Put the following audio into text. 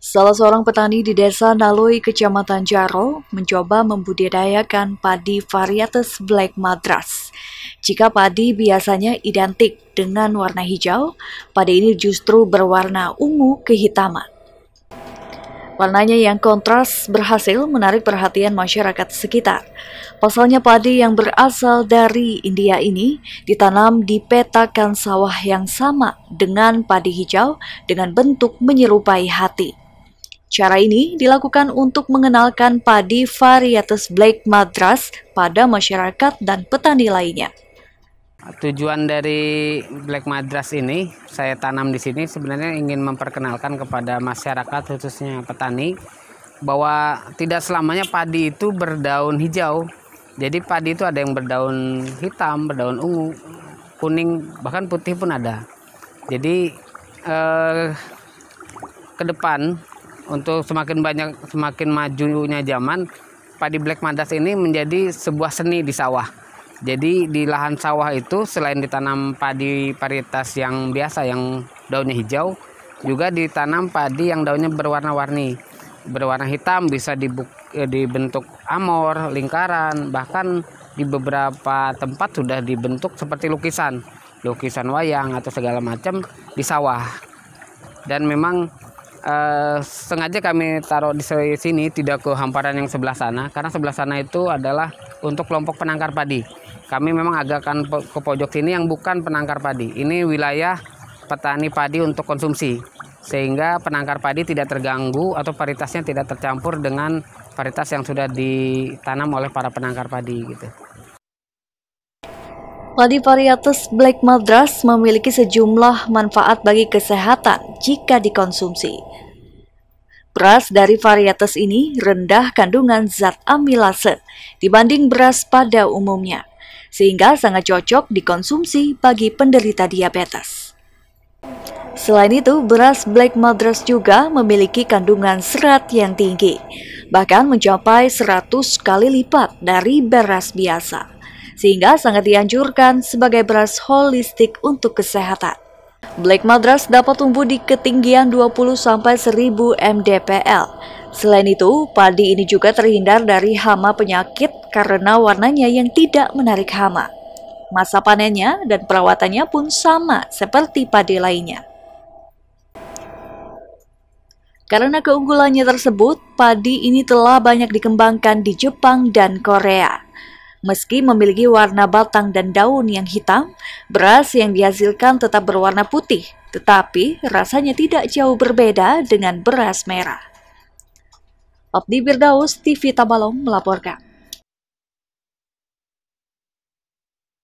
Salah seorang petani di desa Naloi, Kecamatan Jaro, mencoba membudidayakan padi varietas Black Madras. Jika padi biasanya identik dengan warna hijau, padi ini justru berwarna ungu kehitaman. Warnanya yang kontras berhasil menarik perhatian masyarakat sekitar. Pasalnya padi yang berasal dari India ini ditanam di petakan sawah yang sama dengan padi hijau dengan bentuk menyerupai hati. Cara ini dilakukan untuk mengenalkan padi varietas Black Madras pada masyarakat dan petani lainnya tujuan dari Black Madras ini saya tanam di sini sebenarnya ingin memperkenalkan kepada masyarakat khususnya petani bahwa tidak selamanya padi itu berdaun hijau. Jadi padi itu ada yang berdaun hitam, berdaun ungu, kuning, bahkan putih pun ada. Jadi eh, ke depan untuk semakin banyak semakin majunya zaman padi black Madras ini menjadi sebuah seni di sawah jadi di lahan sawah itu selain ditanam padi varietas yang biasa yang daunnya hijau, juga ditanam padi yang daunnya berwarna-warni. Berwarna hitam bisa dibuk, eh, dibentuk amor, lingkaran, bahkan di beberapa tempat sudah dibentuk seperti lukisan, lukisan wayang atau segala macam di sawah. Dan memang eh, sengaja kami taruh di sini tidak ke hamparan yang sebelah sana karena sebelah sana itu adalah untuk kelompok penangkar padi kami memang agakkan ke pojok sini yang bukan penangkar padi. Ini wilayah petani padi untuk konsumsi. Sehingga penangkar padi tidak terganggu atau paritasnya tidak tercampur dengan paritas yang sudah ditanam oleh para penangkar padi gitu. Padi varietas Black Madras memiliki sejumlah manfaat bagi kesehatan jika dikonsumsi. Beras dari varietas ini rendah kandungan zat amilase dibanding beras pada umumnya sehingga sangat cocok dikonsumsi bagi penderita diabetes. Selain itu, beras Black Madras juga memiliki kandungan serat yang tinggi, bahkan mencapai 100 kali lipat dari beras biasa, sehingga sangat dianjurkan sebagai beras holistik untuk kesehatan. Black Madras dapat tumbuh di ketinggian 20-1000 mdpl. Selain itu, padi ini juga terhindar dari hama penyakit karena warnanya yang tidak menarik hama. Masa panennya dan perawatannya pun sama seperti padi lainnya. Karena keunggulannya tersebut, padi ini telah banyak dikembangkan di Jepang dan Korea. Meski memiliki warna batang dan daun yang hitam, beras yang dihasilkan tetap berwarna putih, tetapi rasanya tidak jauh berbeda dengan beras merah. Abdi Birdaus, TV Tabalong melaporkan.